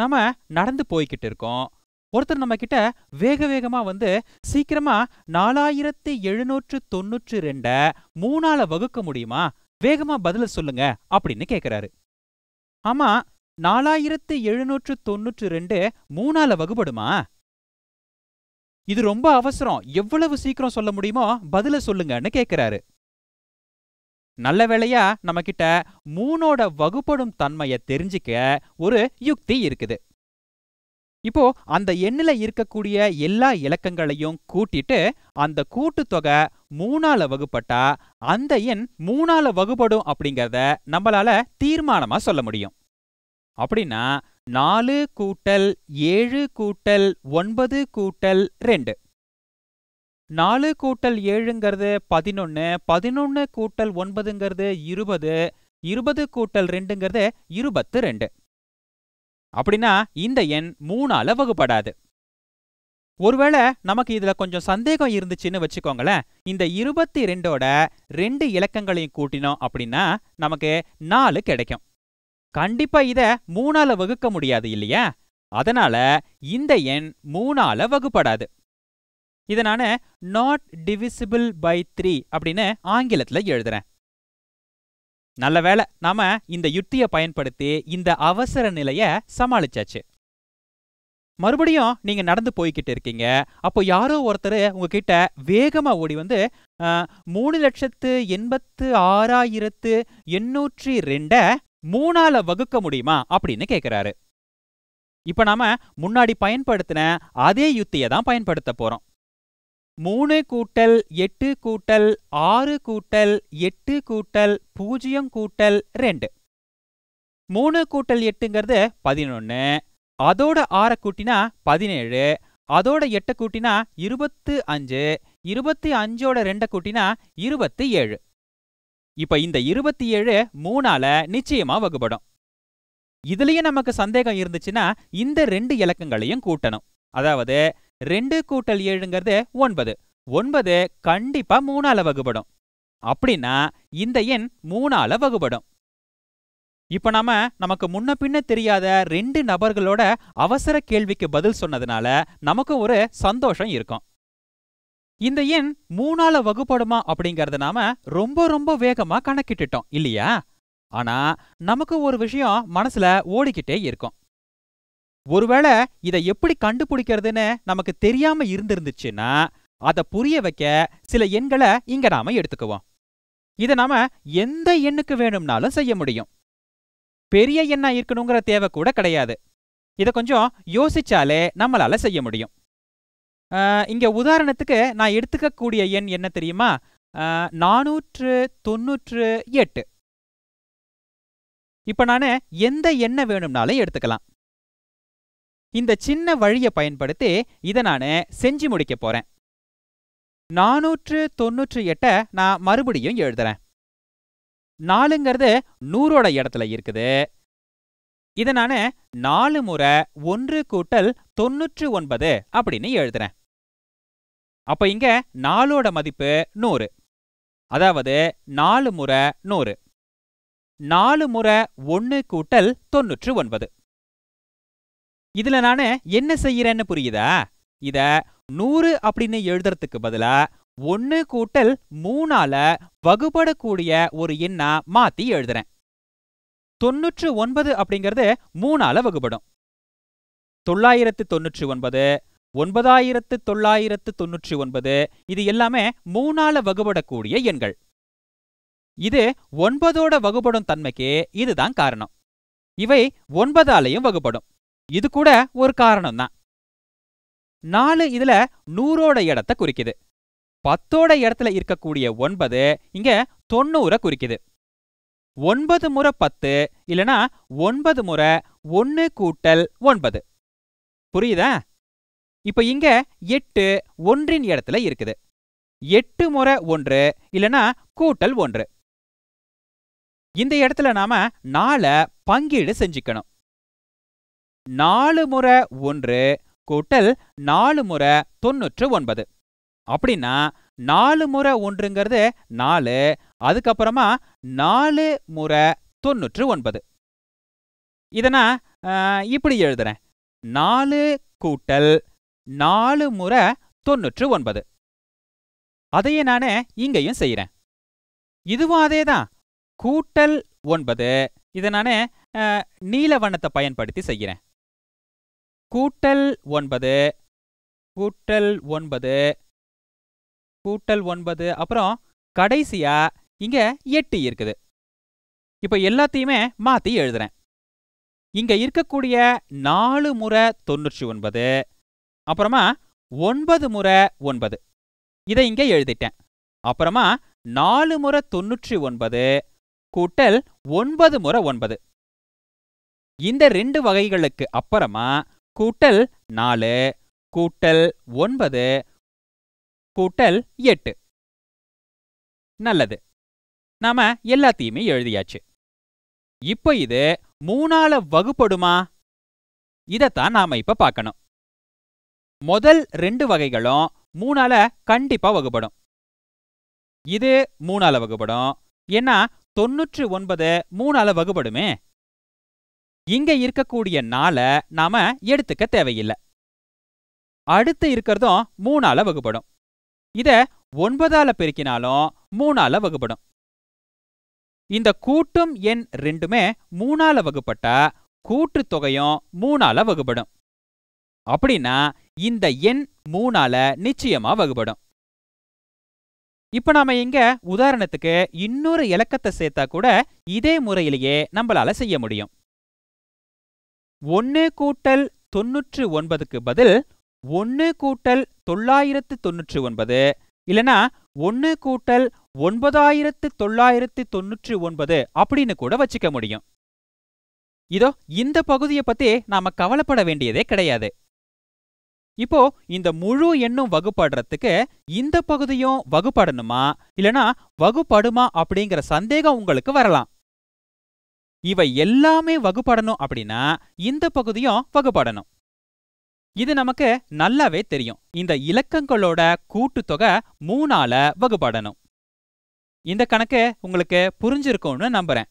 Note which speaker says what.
Speaker 1: நாம நடந்து போய்கிட்டு இருக்கோம் ஒருத்தர் நம்ம கிட்ட வேக வேகமா வந்து சீக்கிரமா நாலாயிரத்தி எழுநூற்று தொன்னூற்று ரெண்ட மூணால வகுக்க முடியுமா வேகமா பதில சொல்லுங்க அப்படின்னு கேக்குறாரு ஆமா நாலாயிரத்து எழுநூற்று தொன்னூற்று ரெண்டு மூணால வகுபடுமா இது ரொம்ப அவசரம் எவ்வளவு சீக்கிரம் சொல்ல முடியுமோ பதில சொல்லுங்கன்னு கேக்குறாரு நல்ல வேளையா கிட்ட மூனோட வகுப்படும் தன்மையை தெரிஞ்சிக்க ஒரு யுக்தி இருக்குது இப்போ அந்த எண்ணில இருக்கக்கூடிய எல்லா இலக்கங்களையும் கூட்டிட்டு அந்த கூட்டுத்தொகை மூணால வகுப்பட்டா அந்த எண் மூணால வகுப்படும் அப்படிங்கிறத நம்மளால தீர்மானமா சொல்ல முடியும் அப்படின்னா நாலு கூட்டல் ஏழு கூட்டல் ஒன்பது கூட்டல் ரெண்டு நாலு கூட்டல் ஏழுங்கிறது பதினொன்று பதினொன்று கூட்டல் ஒன்பதுங்கிறது இருபது இருபது கூட்டல் ரெண்டுங்கிறது இருபத்து ரெண்டு அப்படின்னா இந்த எண் மூணால வகுப்படாது ஒருவேளை நமக்கு இதுல கொஞ்சம் சந்தேகம் இருந்துச்சுன்னு வச்சுக்கோங்களேன் இந்த இருபத்தி ரெண்டோட ரெண்டு இலக்கங்களையும் கூட்டினோம் அப்படின்னா நமக்கு நாலு கிடைக்கும் கண்டிப்பா இத மூணால வகுக்க முடியாது இல்லையா அதனால இந்த எண் மூணால வகுப்படாது நான் நாட் டிவிசிபிள் பை த்ரீ அப்படின்னு ஆங்கிலத்தில் எழுதுறேன் நல்ல வேலை நாம இந்த யுத்தியை பயன்படுத்தி இந்த அவசர நிலைய சமாளிச்சாச்சு மறுபடியும் நீங்க நடந்து போய்கிட்டு இருக்கீங்க அப்போ யாரோ ஒருத்தர் உங்ககிட்ட வேகமா ஓடி வந்து மூணு லட்சத்து எண்பத்து ஆறாயிரத்து எண்ணூற்றி ரெண்டை மூணால வகுக்க முடியுமா அப்படின்னு கேட்கிறாரு இப்போ நாம முன்னாடி பயன்படுத்தின அதே யுத்தியை தான் பயன்படுத்த போறோம் மூணு கூட்டல் எட்டு கூட்டல் ஆறு கூட்டல் எட்டு கூட்டல் பூஜ்ஜியம் கூட்டல் ரெண்டு மூணு கூட்டல் எட்டுங்கிறது பதினொன்று அதோட ஆற கூட்டினா பதினேழு அதோட எட்டை கூட்டினா இருபத்து அஞ்சு இருபத்தி அஞ்சோட ரெண்டை கூட்டினா இருபத்தி ஏழு இப்ப இந்த இருபத்தி ஏழு மூணால நிச்சயமா வகுபடும் இதுலயும் நமக்கு சந்தேகம் இருந்துச்சுன்னா இந்த ரெண்டு இலக்கங்களையும் கூட்டணும் அதாவது ரெண்டு கூட்டல் ஏழுங்கிறது ஒன்பது ஒன்பது கண்டிப்பா மூணால வகுபடும் அப்படின்னா இந்த எண் மூணால வகுபடும் இப்ப நாம நமக்கு முன்ன பின்ன தெரியாத ரெண்டு நபர்களோட அவசர கேள்விக்கு பதில் சொன்னதுனால நமக்கு ஒரு சந்தோஷம் இருக்கும் இந்த எண் மூணால வகுப்படுமா அப்படிங்கறத நாம ரொம்ப ரொம்ப வேகமா கணக்கிட்டுட்டோம் இல்லையா ஆனா நமக்கு ஒரு விஷயம் மனசுல ஓடிக்கிட்டே இருக்கும் ஒருவேளை இதை எப்படி கண்டுபிடிக்கிறதுன்னு நமக்கு தெரியாம இருந்திருந்துச்சுன்னா அதை புரிய வைக்க சில எண்களை இங்க நாம எடுத்துக்குவோம் இதை நாம எந்த எண்ணுக்கு வேணும்னாலும் செய்ய முடியும் பெரிய எண்ணா இருக்கணுங்கிற தேவை கூட கிடையாது இதை கொஞ்சம் யோசிச்சாலே நம்மளால செய்ய முடியும் இங்க உதாரணத்துக்கு நான் எடுத்துக்கக்கூடிய எண் என்ன தெரியுமா நானூற்று தொன்னூற்று எட்டு இப்ப நான் எந்த எண்ணை வேணும்னாலும் எடுத்துக்கலாம் இந்த சின்ன வழியை பயன்படுத்தி இதை நான் செஞ்சு முடிக்க போறேன் நானூற்று தொன்னூற்றி எட்டை நான் மறுபடியும் எழுதுறேன் நாலுங்கிறது நூறோட இடத்துல இருக்குது இதை நான் நாலு முறை ஒன்று கூட்டல் தொன்னூற்று ஒன்பது அப்படின்னு எழுதுறேன் அப்ப இங்க நாலோட மதிப்பு நூறு அதாவது நாலு முறை நூறு நாலு முறை ஒன்று கூட்டல் தொன்னூற்று ஒன்பது இதுல நான் என்ன செய்யறேன்னு புரியுதா இத நூறு அப்படின்னு எழுதுறதுக்கு பதிலா ஒன்னு கூட்டல் மூணால வகுபடக்கூடிய ஒரு எண்ணா மாத்தி எழுதுறேன் தொன்னூற்று ஒன்பது அப்படிங்கிறது மூணால வகுபடும் தொள்ளாயிரத்து தொன்னூற்றி ஒன்பது ஒன்பதாயிரத்து தொள்ளாயிரத்து தொன்னூற்றி ஒன்பது இது எல்லாமே மூணால வகுபடக்கூடிய எண்கள் இது ஒன்பதோட வகுபடும் தன்மைக்கு இதுதான் காரணம் இவை ஒன்பதாலையும் வகுப்படும் இது கூட ஒரு காரணம் தான் நாலு இதுல நூறோட இடத்த குறிக்குது பத்தோட இடத்துல இருக்கக்கூடிய ஒன்பது இங்க தொண்ணூறை குறிக்குது ஒன்பது முறை பத்து இல்லனா ஒன்பது முறை ஒன்னு கூட்டல் ஒன்பது புரியுதா இப்ப இங்க எட்டு ஒன்றின் இடத்துல இருக்குது எட்டு முறை ஒன்று இல்லனா கூட்டல் ஒன்று இந்த இடத்துல நாம நாளை பங்கீடு செஞ்சுக்கணும் நாலு முறை ஒன்று கூட்டல் நாலு முறை தொன்னூற்று ஒன்பது அப்படின்னா நாலு முறை ஒன்றுங்கிறது நாலு அதுக்கப்புறமா நாலு முறை தொன்னூற்று ஒன்பது இதனா இப்படி எழுதுறேன் நாலு கூட்டல் நாலு முறை தொன்னூற்று ஒன்பது அதையே நானே இங்கேயும் செய்கிறேன் இதுவும் அதே தான் கூட்டல் ஒன்பது இதை நானே நீல வண்ணத்தை பயன்படுத்தி செய்கிறேன் கூட்டல் ஒன்பது கூட்டல் ஒன்பது கூட்டல் ஒன்பது அப்புறம் கடைசியா இங்க எட்டு இருக்குது இப்ப எல்லாத்தையுமே மாத்தி எழுதுறேன் இங்க இருக்கக்கூடிய நாலு முறை தொன்னூற்றி ஒன்பது அப்புறமா ஒன்பது முறை ஒன்பது இதை இங்க எழுதிட்டேன் அப்புறமா நாலு முறை தொண்ணூற்றி ஒன்பது கூட்டல் ஒன்பது முறை ஒன்பது இந்த ரெண்டு வகைகளுக்கு அப்புறமா கூட்டல் நாலு கூட்டல் ஒன்பது கூட்டல் எட்டு நல்லது நாம எல்லாத்தையுமே எழுதியாச்சு இப்போ இது மூணால வகுப்படுமா இதத்தான் நாம இப்ப பார்க்கணும் முதல் ரெண்டு வகைகளும் மூணால கண்டிப்பா வகுப்படும் இது மூணால வகுப்படும் ஏன்னா தொன்னூற்று ஒன்பது மூணால வகுப்படுமே இங்க இருக்கக்கூடிய நாளை நாம எடுத்துக்க தேவையில்லை அடுத்து இருக்கிறதும் மூணால வகுப்படும் இத ஒன்பதால பெருக்கினாலும் மூணால வகுப்படும் இந்த கூட்டும் எண் ரெண்டுமே மூணால வகுப்பட்டா கூட்டுத்தொகையும் மூணால வகுப்படும் அப்படின்னா இந்த எண் மூணால நிச்சயமா வகுப்படும் இப்ப நாம இங்க உதாரணத்துக்கு இன்னொரு இலக்கத்தை சேர்த்தா கூட இதே முறையிலேயே நம்மளால செய்ய முடியும் ஒன்று கூட்டல் தொன்னூற்று ஒன்பதுக்கு பதில் ஒன்று கூட்டல் தொள்ளாயிரத்து தொன்னூற்று ஒன்பது இல்லைனா ஒன்று கூட்டல் ஒன்பதாயிரத்து தொள்ளாயிரத்து தொன்னூற்று ஒன்பது அப்படின்னு கூட வச்சுக்க முடியும் இதோ இந்த பகுதியை பத்தி நாம கவலைப்பட வேண்டியதே கிடையாது இப்போ இந்த முழு எண்ணும் வகுப்படுறதுக்கு இந்த பகுதியும் வகுப்படணுமா இல்லனா வகுப்படுமா அப்படிங்கிற சந்தேகம் உங்களுக்கு வரலாம் இவை எல்லாமே வகுப்படணும் அப்படின்னா இந்த பகுதியும் வகுப்படணும் இது நமக்கு நல்லாவே தெரியும் இந்த இலக்கங்களோட கூட்டுத்தொகை மூணால வகுப்படணும் இந்த கணக்கு உங்களுக்கு புரிஞ்சிருக்கும்னு நம்புறேன்